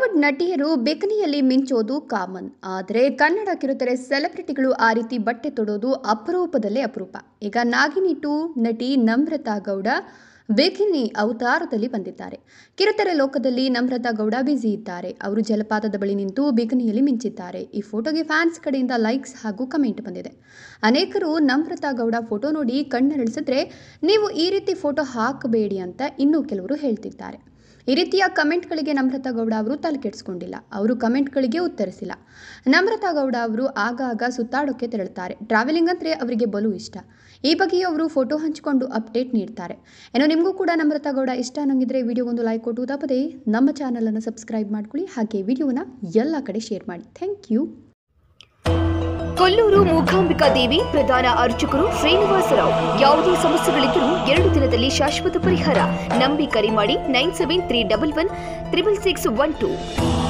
Bollywood ನಟಿಯರು ಬಿಕನಿಯಲ್ಲಿ ಮಿಂಚೋದು common ಆದರೆ ಕನ್ನಡ ಕಿರುತೆರೆ ಸೆಲೆಬ್ರಿಟಿಗಳು ಆ ರೀತಿ ಬಟ್ಟೆ ತೊಡೋದು ಅಪರೂಪದಲ್ಲೇ ಅಪರೂಪ ಈಗ ನಾಗಿನಿ ಟು ನಟಿ ನಮ್ರತಾ ಗೌಡ ಬೆಕಿನಿ ಅವತಾರದಲ್ಲಿ ಬಂದಿದ್ದಾರೆ ಕಿರುತೆರೆ ಲೋಕದಲ್ಲಿ ನಮ್ರತಾ ಗೌಡ ಬ್ಯುಸಿ ಇದ್ದಾರೆ ಅವರು ಜಲಪಾತದ ಬಳಿ ನಿಂತು ಬಿಕನಿಯಲ್ಲಿ ಮಿಂಚಿದ್ದಾರೆ ಈ ಫೋಟೋಗೆ ಫ್ಯಾನ್ಸ್ ಕಡೆಯಿಂದ ಲೈಕ್ಸ್ ಹಾಗೂ ಕಮೆಂಟ್ ಬಂದಿದೆ ಅನೇಕರು ನಮ್ರತಾ ಗೌಡ ಫೋಟೋ ನೋಡಿ ಕಣ್ಣರಳಿಸಿದ್ರೆ ನೀವು ಈ ರೀತಿ ಫೋಟೋ ಹಾಕಬೇಡಿ ಅಂತ ಇನ್ನೂ ಕೆಲವರು ಹೇಳ್ತಿದ್ದಾರೆ ಈ ರೀತಿಯ ಕಮೆಂಟ್ಗಳಿಗೆ ನಮ್ರತಾ ಗೌಡ ಅವರು ತಲೆಕೆಡಿಸ್ಕೊಂಡಿಲ್ಲ ಅವರು ಕಮೆಂಟ್ಗಳಿಗೆ ಉತ್ತರಿಸಿಲ್ಲ ನಮ್ರತಾ ಗೌಡ ಅವರು ಆಗಾಗ ಸುತ್ತಾಡೋಕ್ಕೆ ತೆರಳುತ್ತಾರೆ ಟ್ರಾವೆಲಿಂಗ್ ಅಂದರೆ ಅವರಿಗೆ ಬಲು ಇಷ್ಟ ಈ ಬಗ್ಗೆ ಅವರು ಫೋಟೋ ಹಂಚಿಕೊಂಡು ಅಪ್ಡೇಟ್ ನೀಡ್ತಾರೆ ಏನೋ ನಿಮಗೂ ಕೂಡ ನಮ್ರತಾ ಗೌಡ ಇಷ್ಟ ವಿಡಿಯೋ ಒಂದು ಲೈಕ್ ಕೊಟ್ಟು ತಪ್ಪದೆ ನಮ್ಮ ಚಾನಲನ್ನು ಸಬ್ಸ್ಕ್ರೈಬ್ ಮಾಡ್ಕೊಳ್ಳಿ ಹಾಗೆ ವಿಡಿಯೋನ ಎಲ್ಲ ಕಡೆ ಶೇರ್ ಮಾಡಿ ಥ್ಯಾಂಕ್ ಯು ಕೊಲ್ಲೂರು ಮೂಕಾಂಬಿಕಾ ದೇವಿ ಪ್ರಧಾನ ಅರ್ಚಕರು ಶ್ರೀನಿವಾಸರಾವ್ ಯಾವುದೇ ಸಮಸ್ಯೆಗಳಿದ್ದರೂ ಎರಡು ದಿನದಲ್ಲಿ ಶಾಶ್ವತ ಪರಿಹಾರ ನಂಬಿ ಕರೆ ಮಾಡಿ nine seven three double one triple six one to